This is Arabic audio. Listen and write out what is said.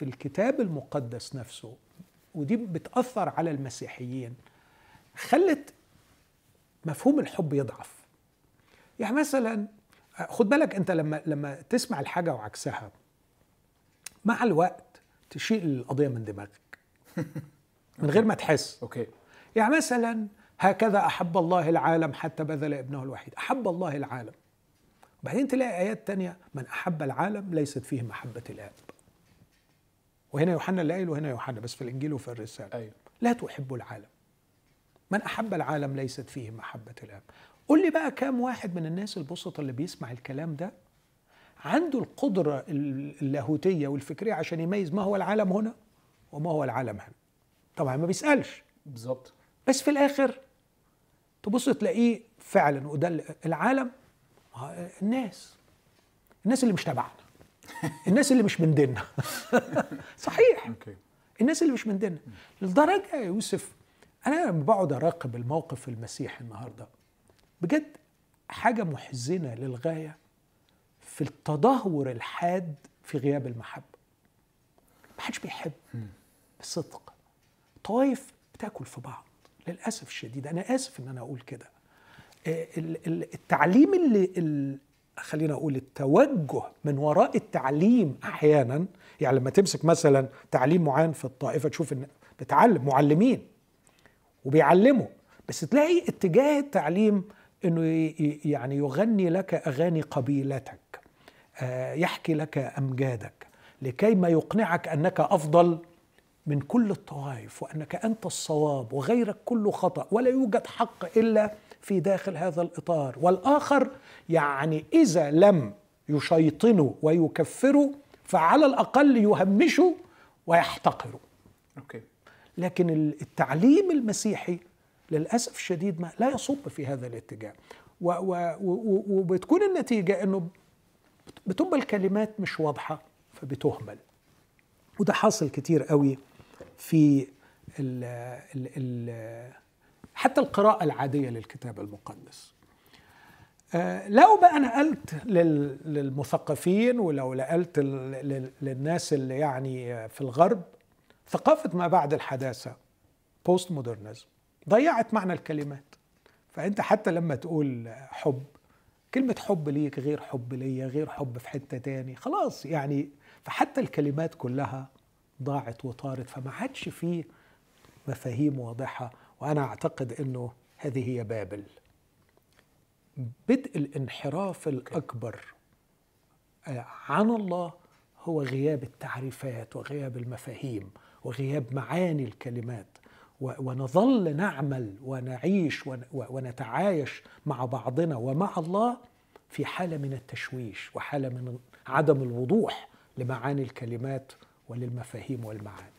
في الكتاب المقدس نفسه ودي بتأثر على المسيحيين خلت مفهوم الحب يضعف يعني مثلا خد بالك انت لما لما تسمع الحاجه وعكسها مع الوقت تشيل القضيه من دماغك من غير ما تحس اوكي يعني مثلا هكذا احب الله العالم حتى بذل ابنه الوحيد احب الله العالم وبعدين تلاقي ايات تانية من احب العالم ليست فيه محبه الاب وهنا يوحنا اللي قايل وهنا يوحنا بس في الانجيل وفي الرساله أيوة. لا تحبوا العالم من احب العالم ليست فيه محبه الاب قول لي بقى كام واحد من الناس البسطة اللي بيسمع الكلام ده عنده القدرة اللاهوتية والفكرية عشان يميز ما هو العالم هنا وما هو العالم هنا طبعا ما بيسألش بالظبط بس في الآخر تبص تلاقيه فعلا وده العالم آه، الناس الناس اللي مش تبعنا الناس اللي مش من ديننا صحيح الناس اللي مش من ديننا لدرجه يا يوسف انا لما بقعد اراقب الموقف المسيحي النهارده بجد حاجه محزنه للغايه في التدهور الحاد في غياب المحبه ما حدش بيحب بصدق طوايف بتاكل في بعض للاسف الشديد انا اسف ان انا اقول كده آه، التعليم اللي خلينا اقول التوجه من وراء التعليم احيانا يعني لما تمسك مثلا تعليم معين في الطائفه تشوف ان بتعلم معلمين وبيعلموا بس تلاقي اتجاه التعليم انه يعني يغني لك اغاني قبيلتك آه، يحكي لك امجادك لكي ما يقنعك انك افضل من كل الطوائف وانك انت الصواب وغيرك كله خطا ولا يوجد حق الا في داخل هذا الاطار والاخر يعني اذا لم يشيطنوا ويكفروا فعلى الاقل يهمشوا ويحتقروا أوكي. لكن التعليم المسيحي للاسف الشديد ما لا يصب في هذا الاتجاه وبتكون النتيجه انه بتبقى الكلمات مش واضحه فبتهمل وده حاصل كتير قوي في ال ال ال حتى القراءة العادية للكتاب المقدس آه، لو بقى نقلت للمثقفين ولو نقلت للناس اللي يعني في الغرب ثقافة ما بعد الحداثة بوست مودرنزم ضيعت معنى الكلمات فأنت حتى لما تقول حب كلمة حب ليك غير حب ليا غير حب في حتة تاني خلاص يعني فحتى الكلمات كلها ضاعت وطارت فما عادش فيه مفاهيم واضحة وأنا أعتقد أنه هذه هي بابل بدء الانحراف الأكبر آه، عن الله هو غياب التعريفات وغياب المفاهيم وغياب معاني الكلمات ونظل نعمل ونعيش ونتعايش مع بعضنا ومع الله في حاله من التشويش وحاله من عدم الوضوح لمعاني الكلمات وللمفاهيم والمعاني